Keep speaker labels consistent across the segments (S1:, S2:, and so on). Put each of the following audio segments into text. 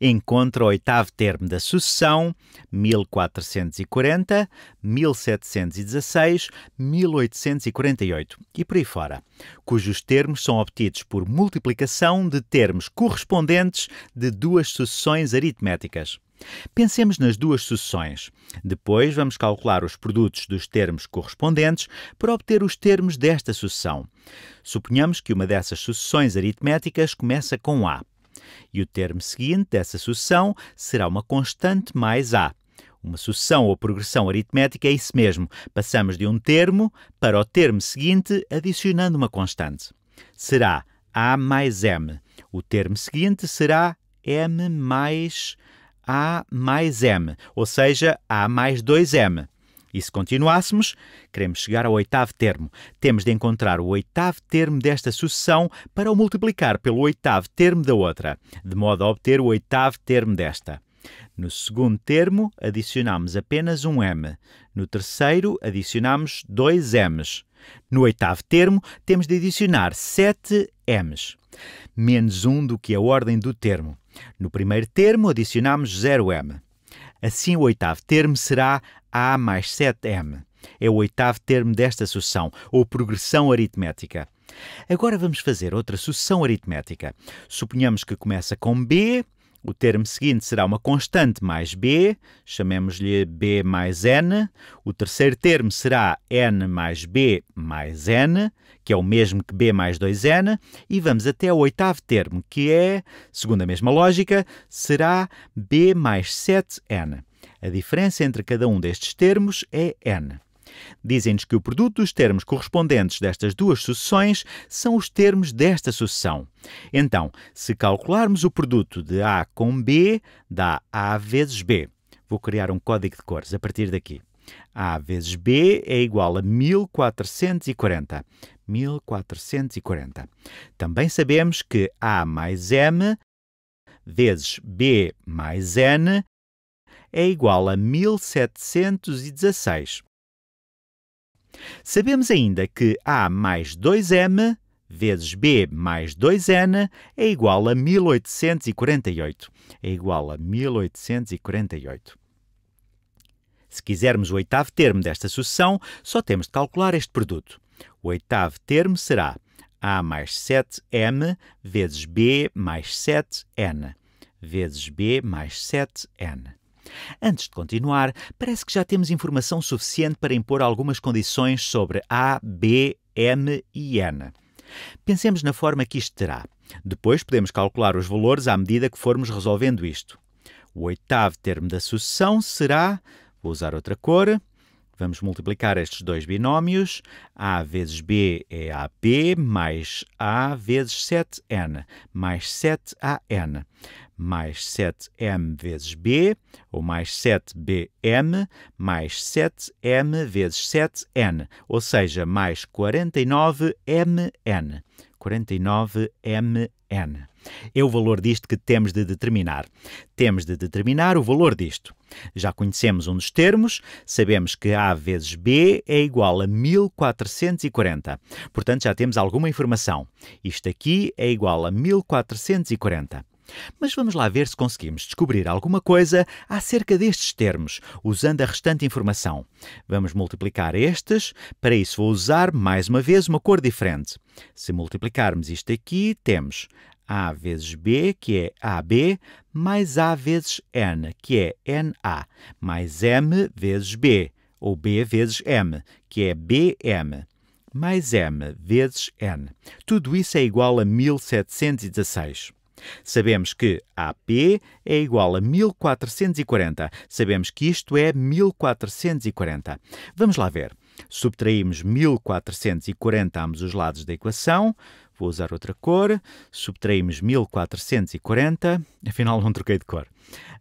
S1: encontra o oitavo termo da sucessão 1440, 1716, 1848 e por aí fora, cujos termos são obtidos por multiplicação de termos correspondentes de duas sucessões aritméticas. Pensemos nas duas sucessões. Depois vamos calcular os produtos dos termos correspondentes para obter os termos desta sucessão. Suponhamos que uma dessas sucessões aritméticas começa com A. E o termo seguinte dessa sucessão será uma constante mais A. Uma sucessão ou progressão aritmética é isso mesmo. Passamos de um termo para o termo seguinte adicionando uma constante. Será A mais M. O termo seguinte será M mais A mais M, ou seja, A mais 2M. E se continuássemos, queremos chegar ao oitavo termo. Temos de encontrar o oitavo termo desta sucessão para o multiplicar pelo oitavo termo da outra, de modo a obter o oitavo termo desta. No segundo termo, adicionamos apenas um m. No terceiro, adicionamos dois m's. No oitavo termo, temos de adicionar 7 m's, menos um do que a ordem do termo. No primeiro termo, adicionamos 0m. Assim, o oitavo termo será A mais 7m. É o oitavo termo desta sucessão, ou progressão aritmética. Agora vamos fazer outra sucessão aritmética. Suponhamos que começa com B o termo seguinte será uma constante mais b, chamemos-lhe b mais n. O terceiro termo será n mais b mais n, que é o mesmo que b mais 2n. E vamos até o oitavo termo, que é, segundo a mesma lógica, será b mais 7n. A diferença entre cada um destes termos é n. Dizem-nos que o produto dos termos correspondentes destas duas sucessões são os termos desta sucessão. Então, se calcularmos o produto de A com B, dá A vezes B. Vou criar um código de cores a partir daqui. A vezes B é igual a 1440. 1440. Também sabemos que A mais M vezes B mais N é igual a 1716. Sabemos ainda que A mais 2M vezes B mais 2N é igual a 1848. É igual a 1848. Se quisermos o oitavo termo desta sucessão, só temos de calcular este produto. O oitavo termo será A mais 7M vezes B mais 7N vezes B mais 7N. Antes de continuar, parece que já temos informação suficiente para impor algumas condições sobre A, B, M e N. Pensemos na forma que isto terá. Depois podemos calcular os valores à medida que formos resolvendo isto. O oitavo termo da sucessão será, vou usar outra cor, Vamos multiplicar estes dois binómios. A vezes B é AB, mais A vezes 7N, mais 7AN, mais 7M vezes B, ou mais 7BM, mais 7M vezes 7N, ou seja, mais 49MN. 49MN. É o valor disto que temos de determinar. Temos de determinar o valor disto. Já conhecemos um dos termos, sabemos que A vezes B é igual a 1440. Portanto, já temos alguma informação. Isto aqui é igual a 1440. Mas vamos lá ver se conseguimos descobrir alguma coisa acerca destes termos, usando a restante informação. Vamos multiplicar estes, para isso vou usar mais uma vez uma cor diferente. Se multiplicarmos isto aqui, temos a vezes B, que é AB, mais A vezes N, que é NA, mais M vezes B, ou B vezes M, que é BM, mais M vezes N. Tudo isso é igual a 1716. Sabemos que AP é igual a 1440. Sabemos que isto é 1440. Vamos lá ver. Subtraímos 1440 a ambos os lados da equação. Vou usar outra cor. Subtraímos 1440. Afinal, não troquei de cor.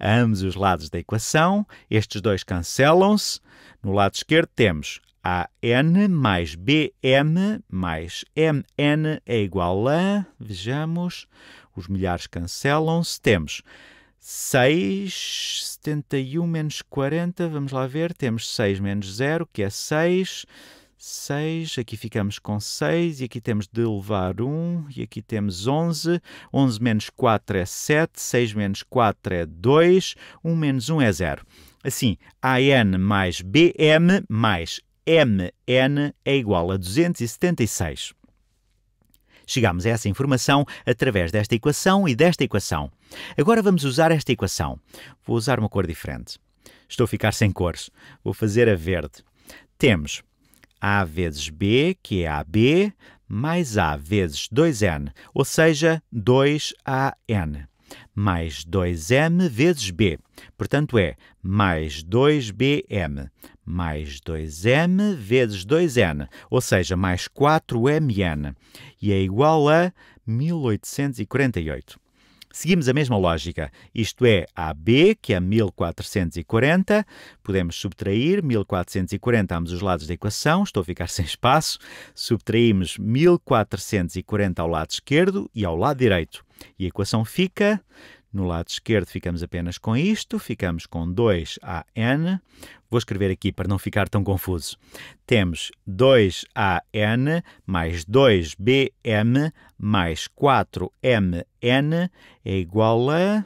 S1: ambos os lados da equação, estes dois cancelam-se. No lado esquerdo temos AN mais BM mais MN é igual a. Vejamos, os milhares cancelam-se. Temos 6, 71 menos 40, vamos lá ver, temos 6 menos 0, que é 6. 6, aqui ficamos com 6, e aqui temos de levar 1, e aqui temos 11. 11 menos 4 é 7, 6 menos 4 é 2, 1 menos 1 é 0. Assim, AN mais BM mais MN é igual a 276. Chegamos a essa informação através desta equação e desta equação. Agora vamos usar esta equação. Vou usar uma cor diferente. Estou a ficar sem cores. Vou fazer a verde. Temos A vezes B, que é AB, mais A vezes 2N, ou seja, 2AN, mais 2M vezes B. Portanto, é mais 2BM, mais 2M vezes 2N, ou seja, mais 4MN, e é igual a 1848. Seguimos a mesma lógica, isto é, AB, que é 1440, podemos subtrair 1440 a ambos os lados da equação, estou a ficar sem espaço, subtraímos 1440 ao lado esquerdo e ao lado direito, e a equação fica no lado esquerdo ficamos apenas com isto, ficamos com 2AN. Vou escrever aqui para não ficar tão confuso. Temos 2AN mais 2BM mais 4MN é igual a.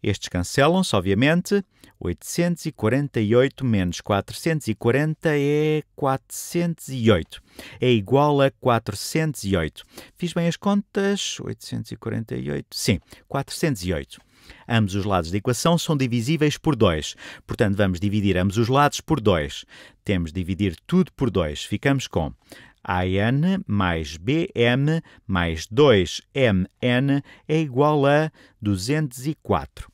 S1: Estes cancelam-se, obviamente. 848 menos 440 é 408. É igual a 408. Fiz bem as contas? 848. Sim, 408. Ambos os lados da equação são divisíveis por 2. Portanto, vamos dividir ambos os lados por 2. Temos de dividir tudo por 2. Ficamos com AN mais BM mais 2MN é igual a 204.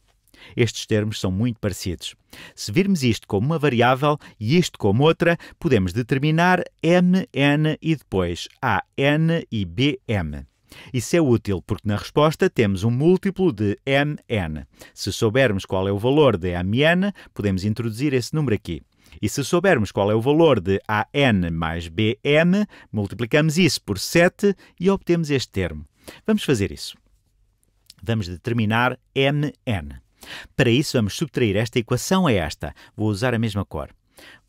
S1: Estes termos são muito parecidos. Se virmos isto como uma variável e isto como outra, podemos determinar m, n e depois a n e b m. Isso é útil porque na resposta temos um múltiplo de mn. Se soubermos qual é o valor de mn, podemos introduzir esse número aqui. E se soubermos qual é o valor de AN mais BM, multiplicamos isso por 7 e obtemos este termo. Vamos fazer isso. Vamos determinar MN. Para isso, vamos subtrair esta equação a é esta. Vou usar a mesma cor.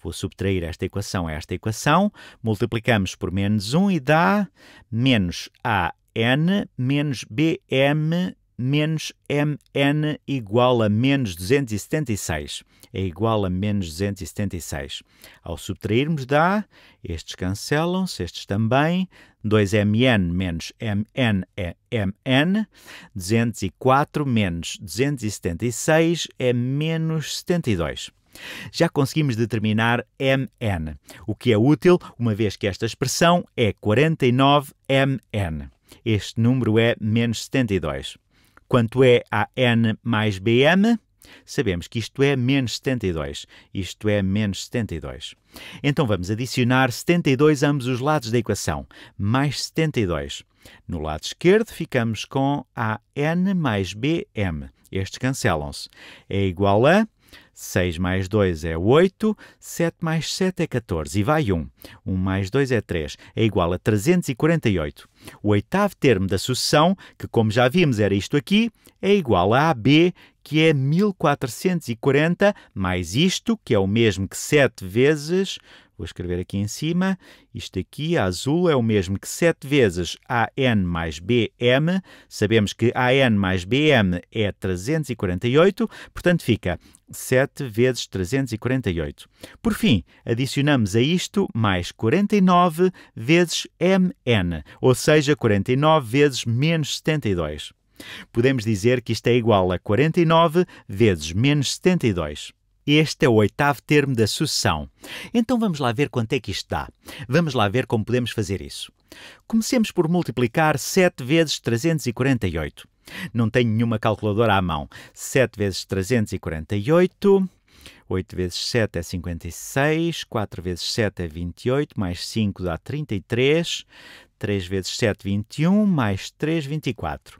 S1: Vou subtrair esta equação a é esta equação. Multiplicamos por menos 1 e dá menos a n menos BM menos mn igual a menos 276. É igual a menos 276. Ao subtrairmos dá, estes cancelam-se, estes também. 2mn menos mn é mn. 204 menos 276 é menos 72. Já conseguimos determinar mn, o que é útil, uma vez que esta expressão é 49mn. Este número é menos 72. Quanto é a n mais bm, sabemos que isto é menos 72. Isto é menos 72. Então vamos adicionar 72 a ambos os lados da equação, mais 72. No lado esquerdo ficamos com a n mais bm. Estes cancelam-se. É igual a 6 mais 2 é 8, 7 mais 7 é 14 e vai 1. 1 mais 2 é 3, é igual a 348. O oitavo termo da sucessão, que como já vimos era isto aqui, é igual a AB, que é 1440, mais isto, que é o mesmo que 7 vezes Vou escrever aqui em cima. Isto aqui, azul, é o mesmo que 7 vezes AN mais BM. Sabemos que AN mais BM é 348, portanto fica 7 vezes 348. Por fim, adicionamos a isto mais 49 vezes MN, ou seja, 49 vezes menos 72. Podemos dizer que isto é igual a 49 vezes menos 72. Este é o oitavo termo da sucessão. Então vamos lá ver quanto é que isto dá. Vamos lá ver como podemos fazer isso. Comecemos por multiplicar 7 vezes 348. Não tenho nenhuma calculadora à mão. 7 vezes 348. 8 vezes 7 é 56, 4 vezes 7 é 28, mais 5 dá 33, 3 vezes 7, 21, mais 3, 24.